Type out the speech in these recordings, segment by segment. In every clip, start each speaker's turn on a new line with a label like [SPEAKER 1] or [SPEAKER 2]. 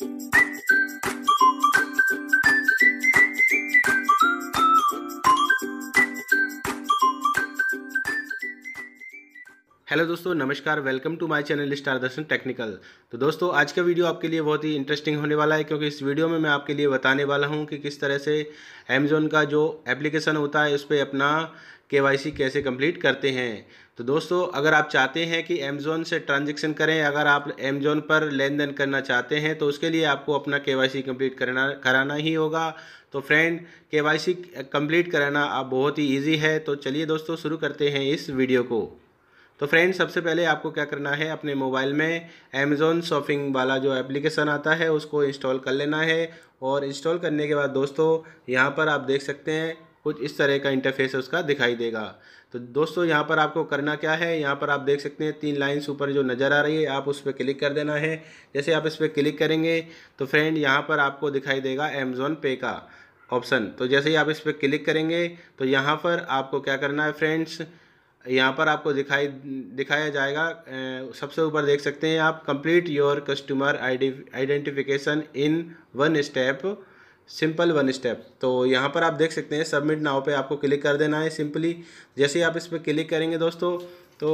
[SPEAKER 1] Thank you. Hello दोस्तों नमस्कार welcome to my channel star Darshan technical तो दोस्तों आज का वीडियो आपके लिए बहुत ही इंटरेस्टिंग होने वाला है क्योंकि इस वीडियो में मैं आपके लिए बताने वाला हूं कि किस तरह से अमेजोन का जो एप्लीकेशन होता है उस पर अपना के कैसे कंप्लीट करते हैं तो दोस्तों अगर आप चाहते हैं कि अमेज़ोन से ट्रांजेक्शन करें अगर आप अमेज़ोन पर लेन देन करना चाहते हैं तो उसके लिए आपको अपना के कंप्लीट करना कराना ही होगा तो फ्रेंड के कंप्लीट कराना आप बहुत ही ईजी है तो चलिए दोस्तों शुरू करते हैं इस वीडियो को तो फ्रेंड्स सबसे पहले आपको क्या करना है अपने मोबाइल में अमेज़ोन शॉपिंग वाला जो एप्लीकेशन आता है उसको इंस्टॉल कर लेना है और इंस्टॉल करने के बाद दोस्तों यहाँ पर आप देख सकते हैं कुछ इस तरह का इंटरफेस उसका दिखाई देगा तो दोस्तों यहाँ पर आपको करना क्या है यहाँ पर आप देख सकते हैं तीन लाइन्स ऊपर जो नज़र आ रही है आप उस पर क्लिक कर देना है जैसे आप इस पर क्लिक करेंगे तो फ्रेंड यहाँ पर आपको दिखाई देगा अमेज़ोन पे का ऑप्शन तो जैसे ही आप इस पर क्लिक करेंगे तो यहाँ पर आपको क्या करना है फ्रेंड्स यहाँ पर आपको दिखाई दिखाया जाएगा सबसे ऊपर देख सकते हैं आप complete your customer identification in one step simple one step तो यहाँ पर आप देख सकते हैं सबमिट नाव पे आपको क्लिक कर देना है सिंपली जैसे ही आप इस पर क्लिक करेंगे दोस्तों तो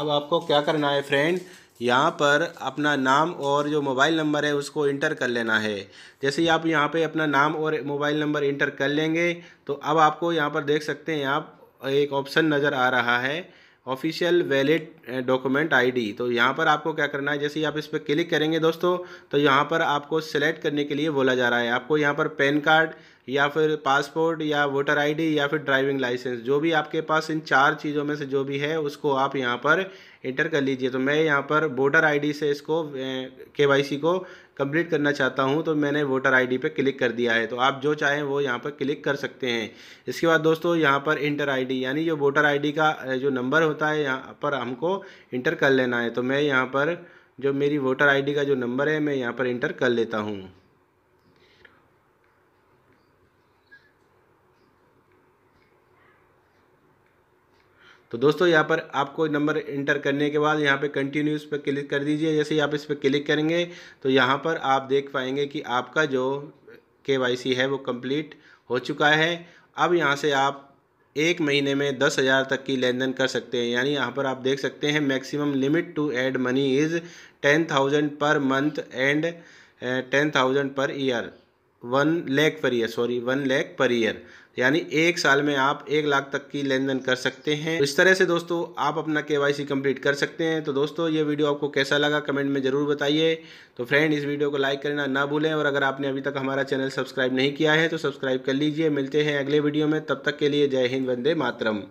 [SPEAKER 1] अब आपको क्या करना है फ्रेंड यहाँ पर अपना नाम और जो मोबाइल नंबर है उसको इंटर कर लेना है जैसे ही आप यहाँ पे अपना नाम और मोबाइल नंबर इंटर कर लेंगे तो अब आपको यहाँ पर देख सकते हैं आप एक ऑप्शन नज़र आ रहा है ऑफिशियल वैलिड डॉक्यूमेंट आईडी तो यहाँ पर आपको क्या करना है जैसे ही आप इस पर क्लिक करेंगे दोस्तों तो यहाँ पर आपको सेलेक्ट करने के लिए बोला जा रहा है आपको यहाँ पर पैन कार्ड या फिर पासपोर्ट या वोटर आईडी या फिर ड्राइविंग लाइसेंस जो भी आपके पास इन चार चीज़ों में से जो भी है उसको आप यहाँ पर इंटर कर लीजिए तो मैं यहाँ पर वोटर आईडी से इसको केवाईसी को कंप्लीट करना चाहता हूँ तो मैंने वोटर आईडी पे क्लिक कर दिया है तो आप जो चाहें वो यहाँ पर क्लिक कर सकते हैं इसके बाद दोस्तों यहाँ पर इंटर आई यानी जो वोटर आई का जो नंबर होता है यहाँ पर हमको इंटर कर लेना है तो मैं यहाँ पर जो मेरी वोटर आई का जो नंबर है मैं यहाँ पर इंटर कर लेता हूँ तो दोस्तों यहाँ पर आपको नंबर इंटर करने के बाद यहाँ पे कंटिन्यूस पर क्लिक कर दीजिए जैसे ही आप इस पर क्लिक करेंगे तो यहाँ पर आप देख पाएंगे कि आपका जो के है वो कम्प्लीट हो चुका है अब यहाँ से आप एक महीने में दस हज़ार तक की लेन देन कर सकते हैं यानी यहाँ पर आप देख सकते हैं maximum limit to add money is ten thousand per month and ten thousand per year one lakh per year sorry one lakh per year यानी एक साल में आप एक लाख तक की लेन देन कर सकते हैं तो इस तरह से दोस्तों आप अपना के वाई सी कंप्लीट कर सकते हैं तो दोस्तों ये वीडियो आपको कैसा लगा कमेंट में ज़रूर बताइए तो फ्रेंड इस वीडियो को लाइक करना ना भूलें और अगर आपने अभी तक हमारा चैनल सब्सक्राइब नहीं किया है तो सब्सक्राइब कर लीजिए मिलते हैं अगले वीडियो में तब तक के लिए जय हिंद वंदे मातरम